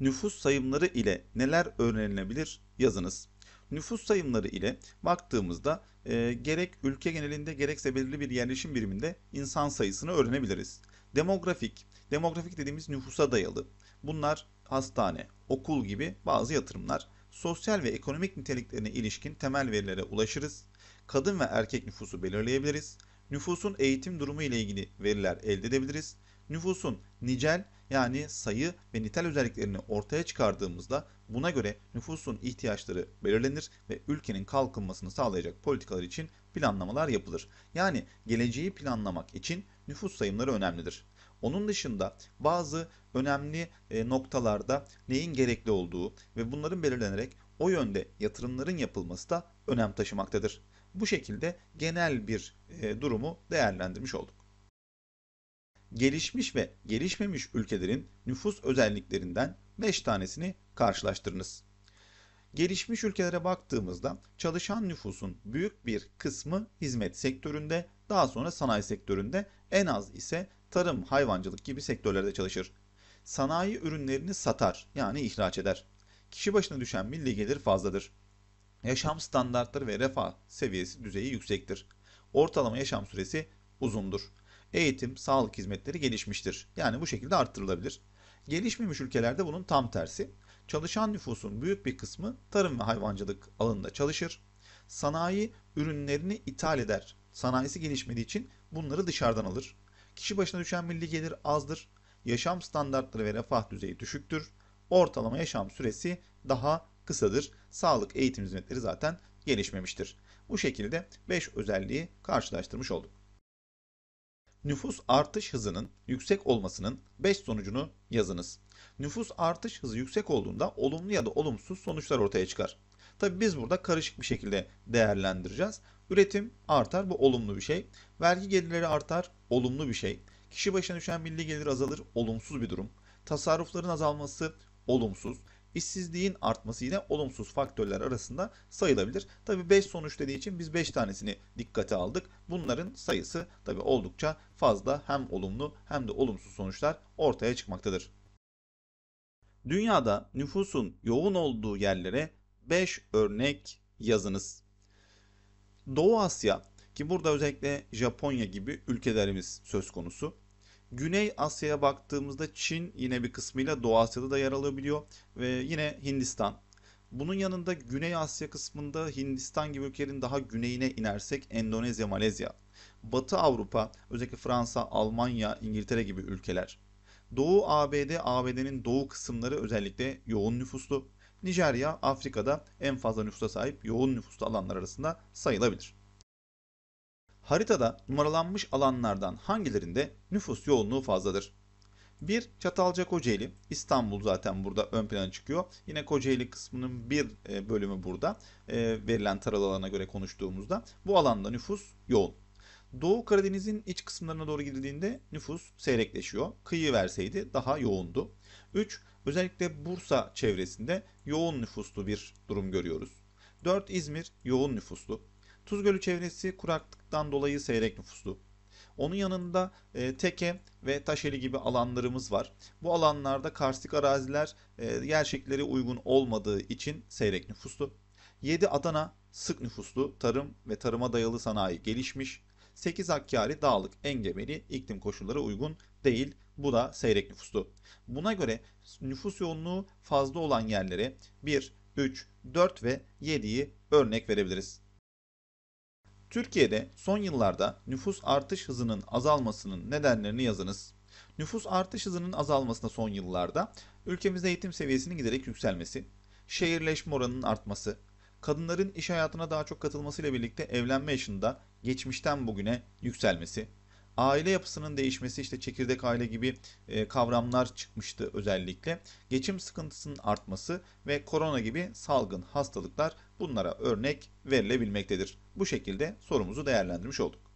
nüfus sayımları ile neler öğrenilebilir yazınız. Nüfus sayımları ile baktığımızda e, gerek ülke genelinde gerekse belirli bir yerleşim biriminde insan sayısını öğrenebiliriz. Demografik, demografik dediğimiz nüfusa dayalı. Bunlar hastane, okul gibi bazı yatırımlar. Sosyal ve ekonomik niteliklerine ilişkin temel verilere ulaşırız. Kadın ve erkek nüfusu belirleyebiliriz. Nüfusun eğitim durumu ile ilgili veriler elde edebiliriz. Nüfusun nicel yani sayı ve nitel özelliklerini ortaya çıkardığımızda buna göre nüfusun ihtiyaçları belirlenir ve ülkenin kalkınmasını sağlayacak politikalar için planlamalar yapılır. Yani geleceği planlamak için nüfus sayımları önemlidir. Onun dışında bazı önemli e, noktalarda neyin gerekli olduğu ve bunların belirlenerek o yönde yatırımların yapılması da önem taşımaktadır. Bu şekilde genel bir e, durumu değerlendirmiş olduk gelişmiş ve gelişmemiş ülkelerin nüfus özelliklerinden 5 tanesini karşılaştırınız. Gelişmiş ülkelere baktığımızda çalışan nüfusun büyük bir kısmı hizmet sektöründe, daha sonra sanayi sektöründe, en az ise tarım, hayvancılık gibi sektörlerde çalışır. Sanayi ürünlerini satar yani ihraç eder. Kişi başına düşen milli gelir fazladır. Yaşam standartları ve refah seviyesi düzeyi yüksektir. Ortalama yaşam süresi uzundur eğitim, sağlık hizmetleri gelişmiştir. Yani bu şekilde arttırılabilir. Gelişmemiş ülkelerde bunun tam tersi. Çalışan nüfusun büyük bir kısmı tarım ve hayvancılık alanında çalışır. Sanayi ürünlerini ithal eder. Sanayisi gelişmediği için bunları dışarıdan alır. Kişi başına düşen milli gelir azdır. Yaşam standartları ve refah düzeyi düşüktür. Ortalama yaşam süresi daha kısadır. Sağlık, eğitim hizmetleri zaten gelişmemiştir. Bu şekilde 5 özelliği karşılaştırmış olduk. Nüfus artış hızının yüksek olmasının 5 sonucunu yazınız. Nüfus artış hızı yüksek olduğunda olumlu ya da olumsuz sonuçlar ortaya çıkar. Tabi biz burada karışık bir şekilde değerlendireceğiz. Üretim artar bu olumlu bir şey. Vergi gelirleri artar olumlu bir şey. Kişi başına düşen milli gelir azalır olumsuz bir durum. Tasarrufların azalması olumsuz işsizliğin artması yine olumsuz faktörler arasında sayılabilir. Tabi 5 sonuç dediği için biz 5 tanesini dikkate aldık. Bunların sayısı tabi oldukça fazla hem olumlu hem de olumsuz sonuçlar ortaya çıkmaktadır. Dünyada nüfusun yoğun olduğu yerlere 5 örnek yazınız. Doğu Asya ki burada özellikle Japonya gibi ülkelerimiz söz konusu. Güney Asya'ya baktığımızda Çin yine bir kısmıyla Doğu Asya'da da yer alabiliyor ve yine Hindistan. Bunun yanında Güney Asya kısmında Hindistan gibi ülkelerin daha güneyine inersek Endonezya, Malezya. Batı Avrupa, özellikle Fransa, Almanya, İngiltere gibi ülkeler. Doğu ABD, ABD'nin doğu kısımları özellikle yoğun nüfuslu. Nijerya, Afrika'da en fazla nüfusa sahip yoğun nüfuslu alanlar arasında sayılabilir. Haritada numaralanmış alanlardan hangilerinde nüfus yoğunluğu fazladır? 1. Çatalca Kocaeli. İstanbul zaten burada ön plana çıkıyor. Yine Kocaeli kısmının bir e, bölümü burada. E, verilen taralı alana göre konuştuğumuzda bu alanda nüfus yoğun. Doğu Karadeniz'in iç kısımlarına doğru gidildiğinde nüfus seyrekleşiyor. Kıyı verseydi daha yoğundu. 3. Özellikle Bursa çevresinde yoğun nüfuslu bir durum görüyoruz. 4. İzmir yoğun nüfuslu. Tuzgölü çevresi kuraklıktan dolayı seyrek nüfuslu. Onun yanında e, Teke ve Taşeli gibi alanlarımız var. Bu alanlarda karstik araziler e, yerşekleri uygun olmadığı için seyrek nüfuslu. 7 Adana sık nüfuslu, tarım ve tarıma dayalı sanayi gelişmiş. 8 Akkari dağlık engebeli iklim koşulları uygun değil. Bu da seyrek nüfuslu. Buna göre nüfus yoğunluğu fazla olan yerlere 1, 3, 4 ve 7'yi örnek verebiliriz. Türkiye'de son yıllarda nüfus artış hızının azalmasının nedenlerini yazınız. Nüfus artış hızının azalmasına son yıllarda ülkemizde eğitim seviyesinin giderek yükselmesi, şehirleşme oranının artması, kadınların iş hayatına daha çok katılmasıyla birlikte evlenme yaşında geçmişten bugüne yükselmesi, aile yapısının değişmesi işte çekirdek aile gibi e, kavramlar çıkmıştı özellikle. Geçim sıkıntısının artması ve korona gibi salgın hastalıklar bunlara örnek verilebilmektedir. Bu şekilde sorumuzu değerlendirmiş olduk.